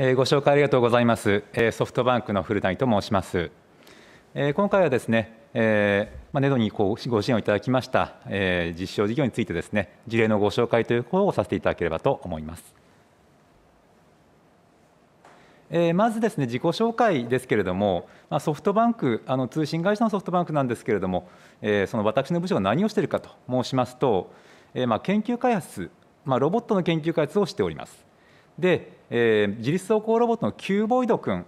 えご紹介ありがとうございます、えソフトバンクの古谷と申します、え今回はですね、えまあ、ネドにこうご支援をいただきました、え実証事業についてですね事例のご紹介ということをさせていただければと思います、えまずですね自己紹介ですけれども、まあ、ソフトバンクあの通信会社のソフトバンクなんですけれども、えその私の部署が何をしているかと申しますと、えまあ、研究開発、まロボットの研究開発をしておりますで、えー、自立走行ロボットのキューボイド君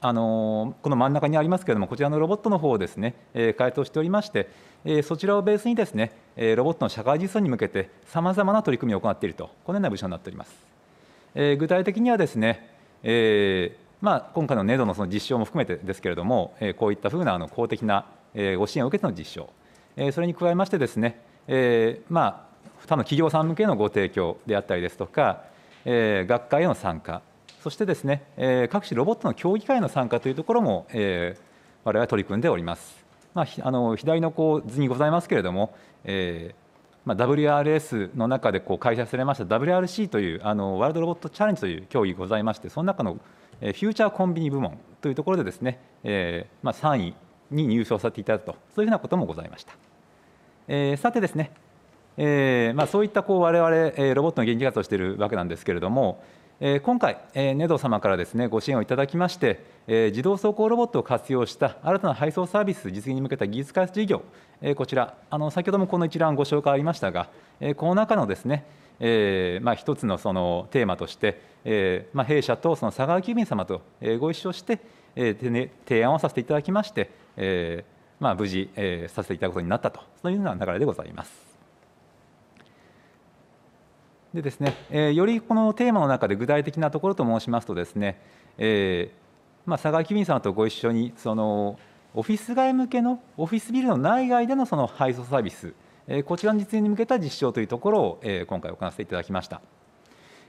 あのこの真ん中にありますけれどもこちらのロボットの方をですね、えー、開発をしておりまして、えー、そちらをベースにですね、えー、ロボットの社会実装に向けてさまざまな取り組みを行っているとこのような部署になっております、え具体的にはですね、えまあ、今回の NEDO のその実証も含めてですけれども、えこういったふうなあの公的な、えご支援を受けての実証、えそれに加えましてですね、えまあ、他の企業さん向けのご提供であったりですとかえ学会への参加、そしてですね、え各種ロボットの協議会の参加というところも、えー、我々は取り組んでおります。まあ、あの左のこう図にございますけれども、えまあ、WRS の中でこう開催されました WRC というあのワールドロボットチャレンジという競技ございましてその中のフューチャーコンビニ部門というところでですね、えまあ、3位に入賞させていただくとそういうふうなこともございました、えー、さてですねえーまあ、そういったこう我々、えー、ロボットの原理活動をしているわけなんですけれども、えー、今回、えー、ネド様からですねご支援をいただきまして、えー、自動走行ロボットを活用した新たな配送サービス実現に向けた技術開発事業、えー、こちらあの先ほどもこの一覧ご紹介ありましたが、えー、この中のですね、えーまあ、一つのそのテーマとして、えーまあ、弊社とその佐川急便様とご一緒して、えー、提案をさせていただきまして、えーまあ、無事、えー、させていただくことになったとそういうような流れでございます。でですね、えよりこのテーマの中で具体的なところと申しますとですね、えまあ、佐川急便さんとご一緒にそのオフィス街向けのオフィスビルの内外でのその配送サービス、えこちらの実現に向けた実証というところを、え今回行わせていただきました。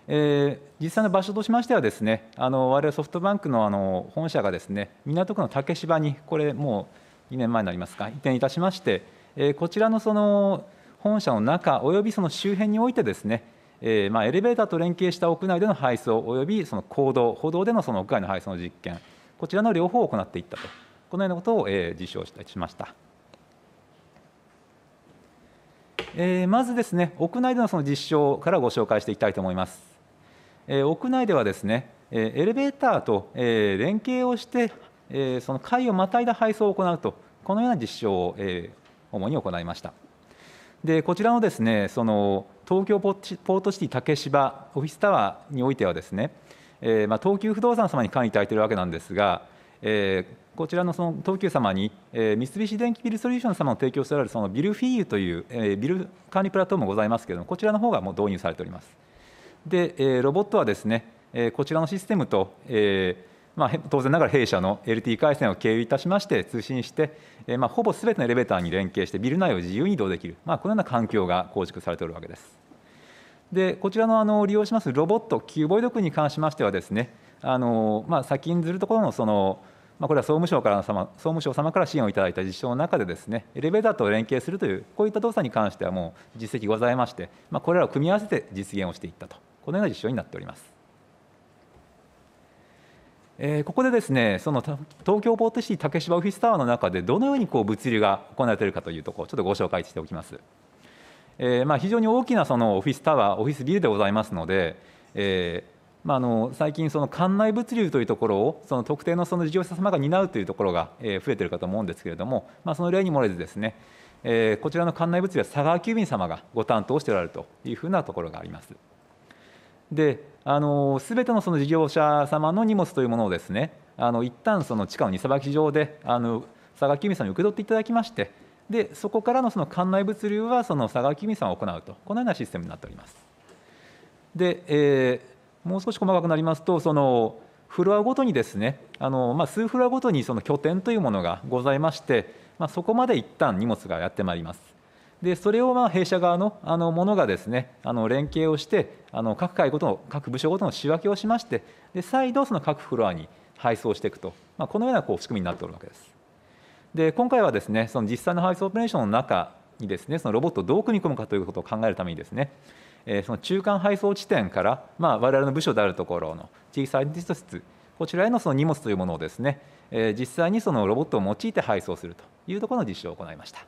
えー、実際の場所としましてはですねあの我々ソフトバンクのあの本社がですね港区の竹芝にこれもう2年前になりますか移転いたしまして、えー、こちらのその本社の中およびその周辺においてですねえー、まあ、エレベーターと連携した屋内での配送およびその公道歩道でのその屋外の配送の実験こちらの両方を行っていったとこのようなことを、えー、実証しました。えー、まずですね屋内でのその実証からご紹介していきたいと思います。えー、屋内ではですね、えー、エレベーターと、えー、連携をして、えー、その階をまたいだ配送を行うとこのような実証を、えー、主に行いました。でこちらのですねその東京ポートシティ竹芝オフィスタワーにおいてはですね、えー、まあ、東急不動産様に管理いただいているわけなんですが、えー、こちらのその東急様に、えー、三菱電機ビルソリューション様の提供しておられるそのビルフィーユという、えー、ビル管理プラットフォームございますけれどもこちらの方がもう導入されておりますで、えロボットはですね、えこちらのシステムと、えーまあ、当然ながら弊社の LT 回線を経由いたしまして通信して、えまあ、ほぼすべてのエレベーターに連携してビル内を自由に移動できる、まあ、このような環境が構築されておるわけです。でこちらのあの利用しますロボットキューボイド君に関しましてはですねあの、まあ、先にずるところのその、まあ、これは総務省から様総務省様から支援をいただいた実証の中でですねエレベーターと連携するというこういった動作に関してはもう実績ございまして、まあ、これらを組み合わせて実現をしていったとこのような実証になっております。えー、ここでですねその東京ポートシティ竹芝オフィスタワーの中でどのようにこう物流が行われているかというところちょっとご紹介しておきます、えーまあ、非常に大きなそのオフィスタワーオフィスビルでございますので、えーまあ、あの最近その館内物流というところをその特定のその事業者様が担うというところが、え増えているかと思うんですけれども、まあ、その例に漏れずですね、えー、こちらの館内物流は佐川急便様がご担当しておられるというふうなところがあります。であのてのその事業者様の荷物というものをですねあの一旦その地下の荷さばき場であの佐賀急便さんに受け取っていただきましてでそこからのその館内物流はその佐賀急便さんを行うとこのようなシステムになっております。で、えー、もう少し細かくなりますとそのフロアごとにですねあの、まあ、数フロアごとにその拠点というものがございまして、まあ、そこまで一旦荷物がやってまいります。でそれをまあ弊社側のあのものがですねあの連携をしてあの各会ごとの各部署ごとの仕分けをしましてで再度その各フロアに配送していくと、まあ、このようなこう仕組みになっておるわけです。で今回はですねその実際の配送オペレーションの中にですねそのロボットをどう組み込むかということを考えるためにですねえその中間配送地点から、まあ、我々の部署であるところの地域サイエンティスト室こちらへのその荷物というものをですね、え実際にそのロボットを用いて配送するというところの実証を行いました。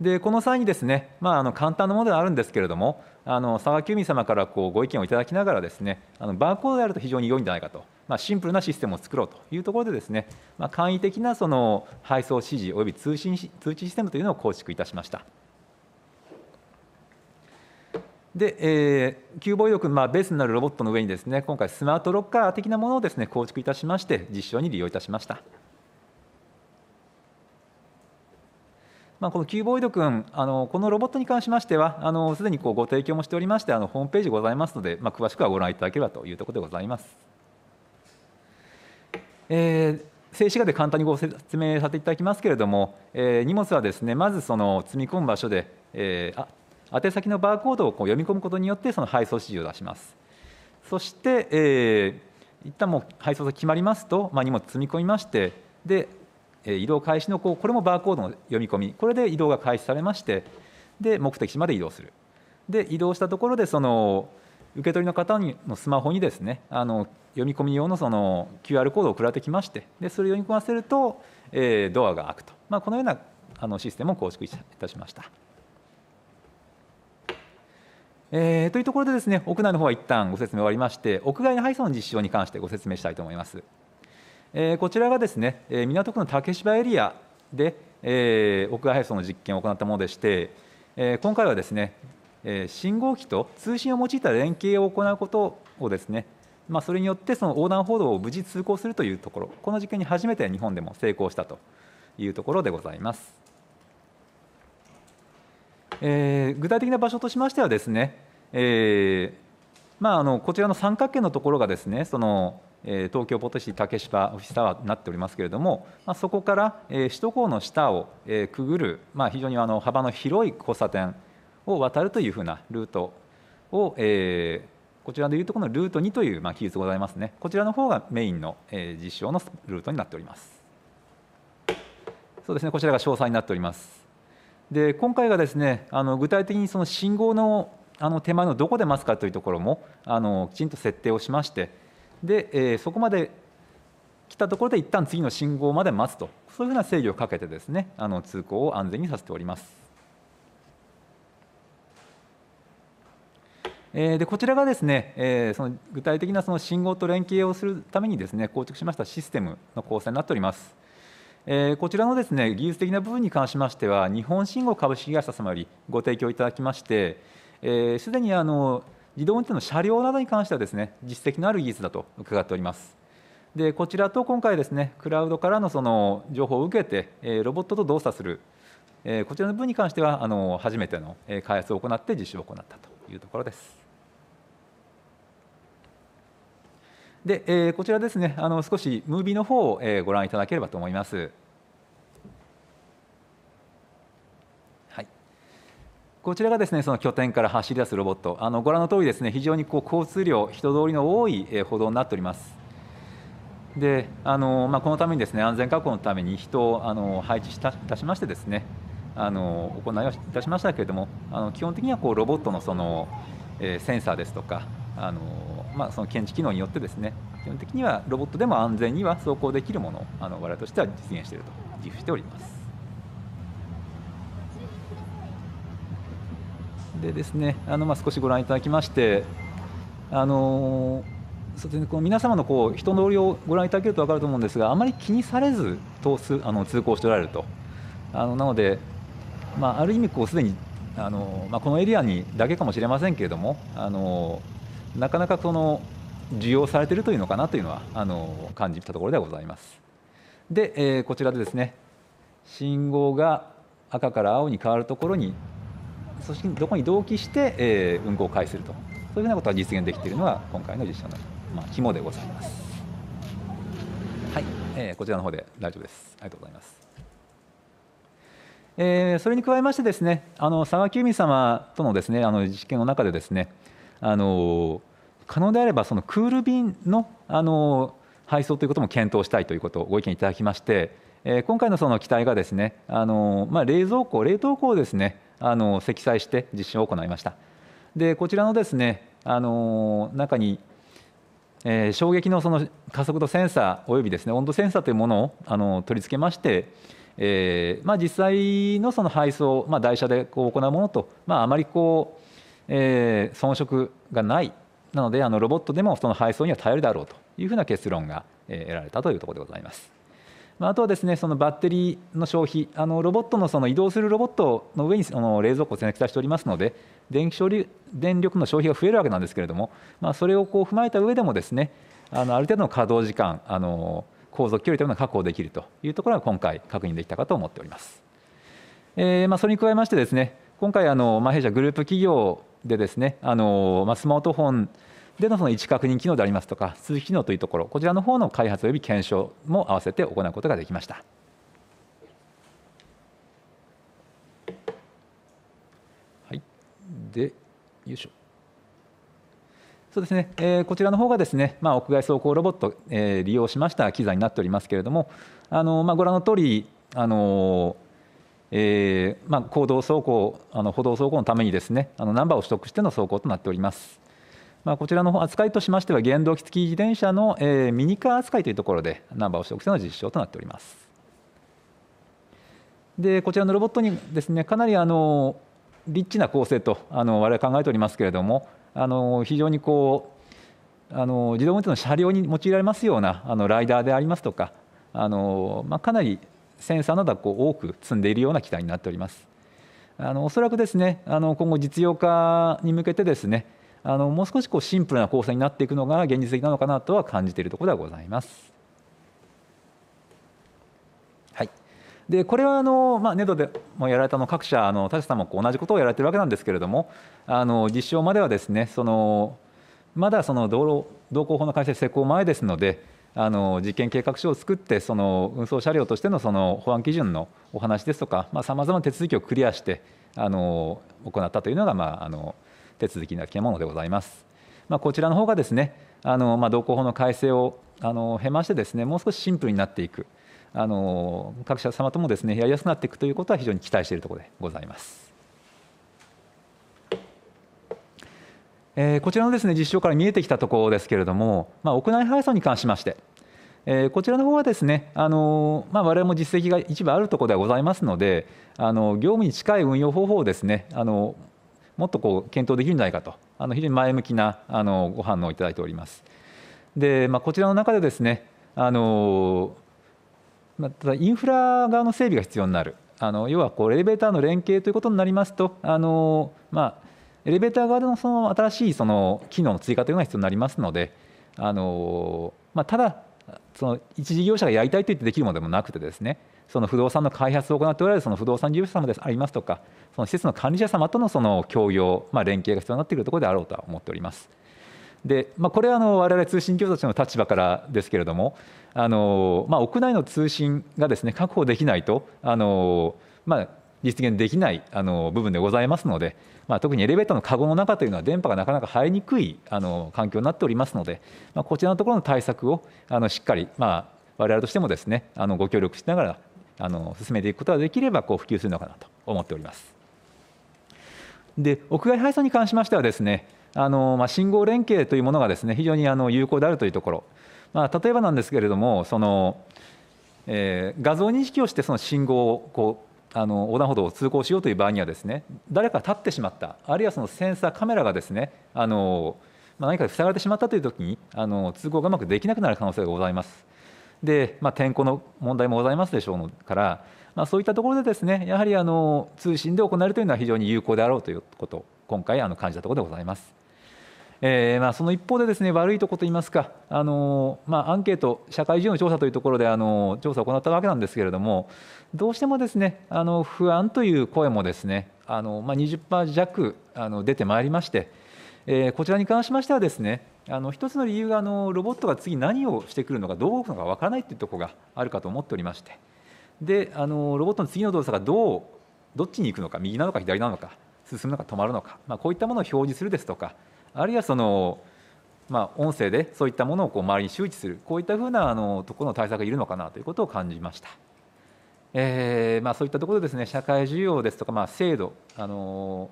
でこの際にですね、まあ、あの簡単なものではあるんですけれどもあの佐賀急便様からこうご意見をいただきながらですねあのバーコードであると非常に良いんじゃないかと、まあ、シンプルなシステムを作ろうというところでですね、まあ、簡易的なその配送指示および通信通知システムというのを構築いたしました。で、えー、キューボイド君、まあ、ベースになるロボットの上にですね今回スマートロッカー的なものをですね構築いたしまして実証に利用いたしました。まあ、このキューボイド君あの、このロボットに関しましては、すでにこうご提供もしておりまして、あのホームページございますので、まあ、詳しくはご覧いただければというところでございます。えー静止画で簡単にご説明させていただきますけれども、えー、荷物はですねまずその積み込む場所で、えー、あ宛先のバーコードをこう読み込むことによってその配送指示を出します。そして、えー、一旦もう配送が決まりますと、まあ、荷物積み込みましてで移動開始のこうこれもバーコードの読み込みこれで移動が開始されましてで目的地まで移動するで移動したところでその受け取りの方のスマホにですねあの読み込み用のその QR コードを送られてきましてでそれを読み込ませると、えー、ドアが開くと、まあ、このようなあのシステムを構築いたしました。えー、というところでですね屋内の方は一旦ご説明終わりまして屋外の配送の実証に関してご説明したいと思います。えこちらがですね、え港区の竹芝エリアで、え屋外配送の実験を行ったものでして、え今回はですね、え信号機と通信を用いた連携を行うことをですね、まあ、それによってその横断歩道を無事通行するというところ、この実験に初めて日本でも成功したというところでございます。えー、具体的な場所としましてはですね、えーまあ、あのこちらの三角形のところがですねその東京ポトシ竹芝オフィスタワーになっておりますけれども、まあ、そこから、えー、首都高の下を、えー、くぐる、まあ、非常にあの幅の広い交差点を渡るというふうなルートを、えー、こちらでいうとこのルート2という、まあ、記述ございますねこちらの方がメインの、えー、実証のルートになっておりますそうですねこちらが詳細になっておりますで今回がですねあの具体的にその信号のあの手前のどこでますかというところもあのきちんと設定をしましてで、えー、そこまで来たところで一旦次の信号まで待つとそういうふうな制御をかけてですねあの通行を安全にさせております。えー、でこちらがですね、えー、その具体的なその信号と連携をするためにですね構築しましたシステムの構成になっております。えー、こちらのですね技術的な部分に関しましては日本信号株式会社様よりご提供いただきましてすで、ー、にあの自動運転の車両などに関してはですね実績のある技術だと伺っております。でこちらと今回ですねクラウドからのその情報を受けて、えロボットと動作する、えこちらの部分に関してはあの初めての開発を行って実証を行ったというところです。で、えこちらですねあの少しムービーの方を、えご覧いただければと思います。こちらがですねその拠点から走り出すロボットあのご覧の通りですね非常にこう交通量人通りの多い歩道になっておりますであの、まあ、このためにですね安全確保のために人をあの配置たいたしましてですねあの行いをいたしましたけれどもあの基本的にはこうロボットのその、えー、センサーですとかあの、まあ、その検知機能によってですね基本的にはロボットでも安全には走行できるものをあの我々としては実現していると自負しております。でですねあのまあ少しご覧いただきましてあのそうですね、この皆様のこう人通りをご覧いただけると分かると思うんですがあまり気にされず通すあの通行しておられるとあのなので、まあ、ある意味こうすでにあの、まあ、このエリアにだけかもしれませんけれどもあのなかなかその需要されているというのかなというのはあの感じたところではございます。で、えー、こちらでですね信号が赤から青に変わるところに組織どこに同期して、えー、運行を開始するとそういうふうなことが実現できているのが今回の実証の、まあ、肝でございます。はい、えー、こちらの方で大丈夫です。ありがとうございます。えー、それに加えましてですね、あの佐賀急便様とのですね、あの実験の中でですね、あの可能であればそのクール便のあの配送ということも検討したいということをご意見いただきまして、えー、今回のその機体がですね、あのまあ、冷蔵庫、冷凍庫をですね、あの積載して実施を行いましたでこちらのですねあの中に、えー、衝撃のその加速度センサーおよびですね温度センサーというものをあの取り付けまして、えーまあ、実際のその配送、まあ、台車でこう行うものと、まあ、あまりこう、えー、遜色がないなのであのロボットでもその配送には頼るだろうというふうな結論が得られたというところでございます。まあ、あとはですねそのバッテリーの消費あのロボットのその移動するロボットの上にあの冷蔵庫を背中しておりますので電気処理電力の消費が増えるわけなんですけれども、まあ、それをこう踏まえた上でもですねあのある程度の稼働時間あの航続距離というのが確保できるというところが今回確認できたかと思っております。えー、まあ、それに加えましてですね今回あの、ま弊社グループ企業でですねあの、まあ、スマートフォンでのその位置確認機能でありますとか数機能というところこちらの方の開発及び検証も合わせて行うことができました。はい、でよいしょそうですね、えー、こちらの方がですね、まあ、屋外走行ロボット、えー、利用しました機材になっておりますけれどもあの、まあ、ご覧の通りあのーえーまあ、行動走行あの歩道走行のためにですねあのナンバーを取得しての走行となっております。まあ、こちらの扱いとしましては原動機付き自転車の、えミニカー扱いというところでナンバーを取得するのが実証となっております。でこちらのロボットにですねかなりあのリッチな構成とあの我々考えておりますけれどもあの非常にこうあの自動運転の車両に用いられますようなあのライダーでありますとかあの、まあ、かなりセンサーなどこう多く積んでいるような機体になっております。あのおそらくですねあの今後実用化に向けてですねあのもう少しこうシンプルな構成になっていくのが現実的なのかなとは感じているところではございます。はい、でこれはあの、まあ、ネドでもやられたの各社あの田社さんも同じことをやられてるわけなんですけれどもあの実証まではですねそのまだその道路道交法の改正施行前ですのであの実験計画書を作ってその運送車両としてのその保安基準のお話ですとかさまざ、まな手続きをクリアしてあの行ったというのが、まあ、あの手続きなきものでございます。まあ、こちらの方がですねあの、まあ、同行法の改正をあの経ましてですねもう少しシンプルになっていくあの各社様ともですねやりやすくなっていくということは非常に期待しているところでございます。えー、こちらのですね実証から見えてきたところですけれども、まあ、屋内配送に関しまして、えー、こちらの方はですね、あのまあ、我々も実績が一部あるところではございますので、あの業務に近い運用方法をですね、あのもっとこう検討できるんじゃないかとあの非常に前向きなあのご反応をいただいております。で、まあ、こちらの中でですねあの、まあ、ただインフラ側の整備が必要になるあの要はこうエレベーターの連携ということになりますとあの、まあ、エレベーター側でのその新しいその機能の追加というのが必要になりますのであの、まあ、ただその一事業者がやりたいと言ってできるものでもなくてですねその不動産の開発を行っておられるその不動産事業者様でありますとか、その施設の管理者様とのその協業、まあ、連携が必要になってくるところであろうとは思っております。でまあ、これはあの我々通信業者たちの立場からですけれども、あのまあ、屋内の通信がです、ね、確保できないと、あのまあ、実現できないあの部分でございますので、まあ、特にエレベーターの籠の中というのは電波がなかなか入りにくいあの環境になっておりますので、まあ、こちらのところの対策をあのしっかり、まあ、我々としてもですねあのご協力しながらあの進めていくことができればこう普及するのかなと思っております。で屋外配送に関しましてはですねあの、まあ、信号連携というものがですね非常にあの有効であるというところ、まあ、例えばなんですけれどもその、えー、画像認識をしてその信号をこうあの横断歩道を通行しようという場合にはですね誰か立ってしまったあるいはそのセンサーカメラがですねあの、まあ、何か塞がれてしまったという時にあの通行がうまくできなくなる可能性がございます。で、まあ、天候の問題もございますでしょうから、まあ、そういったところでですねやはりあの通信で行えるというのは非常に有効であろうということ今回あの感じたところでございます。えーまあ、その一方でです、ね、悪いところといいますか、あのまあ、アンケート、社会需要の調査というところであの調査を行ったわけなんですけれども、どうしてもです、ね、あの不安という声もです、ね、あのまあ20、20%弱あの出てまいりまして、えー、こちらに関しましてはです、ね、あの一つの理由があのロボットが次何をしてくるのかどう動くのか分からないというところがあるかと思っておりましてであのロボットの次の動作がどうどっちに行くのか右なのか左なのか進むのか止まるのか、まあ、こういったものを表示するですとかあるいはその、まあ、音声でそういったものをこう周りに周知するこういったふうなあのところの対策がいるのかなということを感じました。えーまあ、そういったところですね社会需要ですとか、まあ、制度あの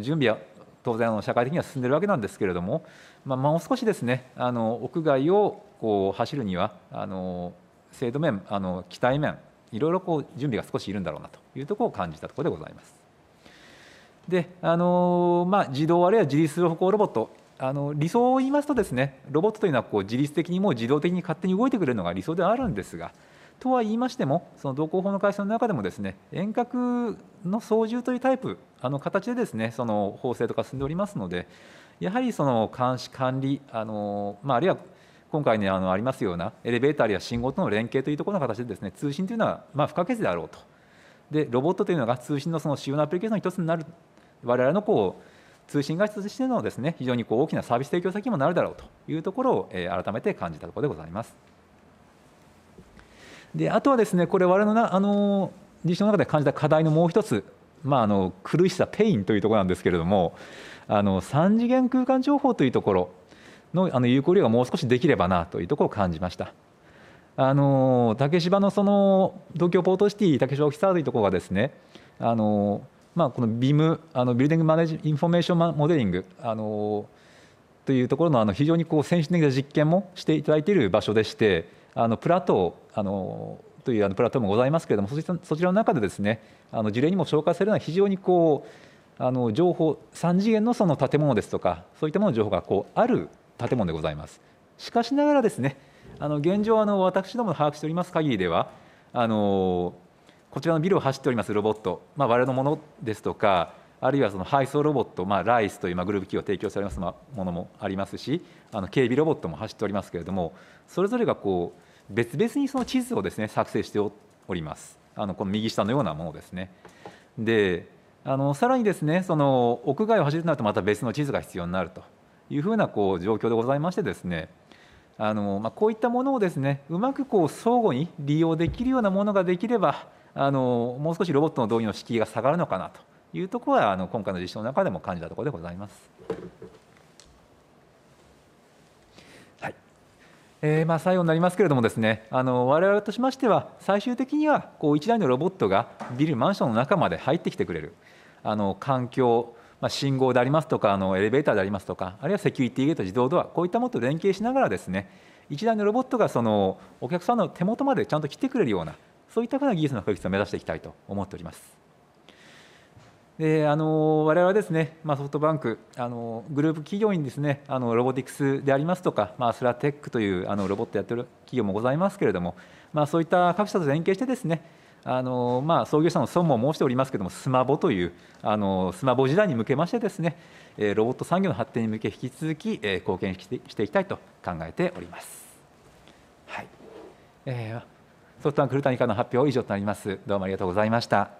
準備は当然の社会的には進んでるわけなんですけれども、まあ、もう少しですねあの屋外をこう走るにはあの制度面あの機体面いろいろこう準備が少しいるんだろうなというところを感じたところでございます。であのまあ、自動あるいは自立する歩行ロボットあの理想を言いますとですねロボットというのはこう自律的にもう自動的に勝手に動いてくれるのが理想ではあるんですがとは言いましてもその同行法の改正の中でもですね遠隔の操縦というタイプあの形でですねその法制とか進んでおりますのでやはりその監視管理あの、まあ、あるいは今回ねあのありますようなエレベーターや信号との連携というところの形でですね通信というのはま不可欠であろうとでロボットというのが通信のその主要なアプリケーションの一つになる我々のこう通信会社としてのですね非常にこう大きなサービス提供先にもなるだろうというところを改めて感じたところでございます。であとはですねこれ我々のあの実証の中で感じた課題のもう一つ、まあ、あの苦しさペインというところなんですけれどもあの3次元空間情報というところのあの有効利用がもう少しできればなというところを感じました。あの竹芝のその東京ポートシティ竹芝オフィアーというところがですねあの、まあ、このビ i m あのビルディングマネジインフォメーションモデリングあのというところのあの非常にこう先進的な実験もしていただいている場所でしてあのプラトーあのというあのプラトーもございますけれどもそちらの中でですねあの事例にも紹介されるのは非常にこうあの情報3次元のその建物ですとかそういったものの情報がこうある建物でございます。しかしながらですねあの現状あの私ども把握しております限りではあのこちらのビルを走っておりますロボット、まあ、我々のものですとかあるいはその配送ロボット、まあ、ライスというグループ企業提供されますものもありますしあの警備ロボットも走っておりますけれどもそれぞれがこう別々にその地図をですね作成しておりますあのこの右下のようなものですね。であのさらにですねその屋外を走るとなるとまた別の地図が必要になるというふうなこう状況でございましてですねあの、まあ、こういったものをですねうまくこう相互に利用できるようなものができればあのもう少しロボットの導入の敷居が下がるのかなというところはあの今回の実証の中でも感じたところでございます。はいえー、まあ最後になりますけれどもですねあの我々としましては最終的にはこう1台のロボットがビルマンションの中まで入ってきてくれるあの環境ま信号でありますとかあのエレベーターでありますとかあるいはセキュリティゲート自動ドアこういったものと連携しながらですね1台のロボットがそのお客さんの手元までちゃんと来てくれるようなそういったふうな技術の確立を目指していきたいと思っております。であの我々はですね、まあ、ソフトバンクあのグループ企業にですねあのロボティクスでありますとか、まあ、スラテックというあのロボットやってる企業もございますけれども、まあ、そういった各社と連携してですねあのまあ、創業者の孫も申しておりますけれども、スマボというあのスマボ時代に向けましてですね、ロボット産業の発展に向け、引き続き貢献していきたいと考えております。はいえー、ソフトバンク古谷からの発表以上となります。どうもありがとうございました。